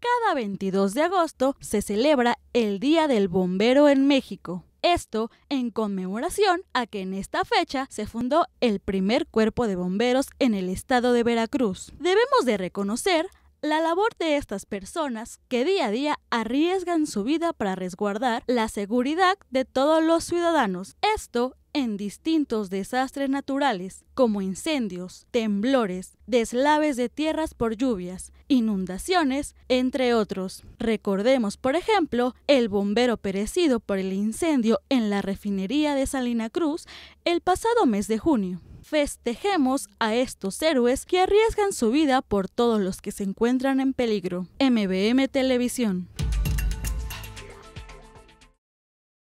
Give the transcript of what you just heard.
cada 22 de agosto se celebra el Día del Bombero en México. Esto en conmemoración a que en esta fecha se fundó el primer cuerpo de bomberos en el estado de Veracruz. Debemos de reconocer la labor de estas personas que día a día arriesgan su vida para resguardar la seguridad de todos los ciudadanos. Esto en distintos desastres naturales como incendios, temblores, deslaves de tierras por lluvias, inundaciones, entre otros. Recordemos, por ejemplo, el bombero perecido por el incendio en la refinería de Salina Cruz el pasado mes de junio. Festejemos a estos héroes que arriesgan su vida por todos los que se encuentran en peligro. MBM Televisión.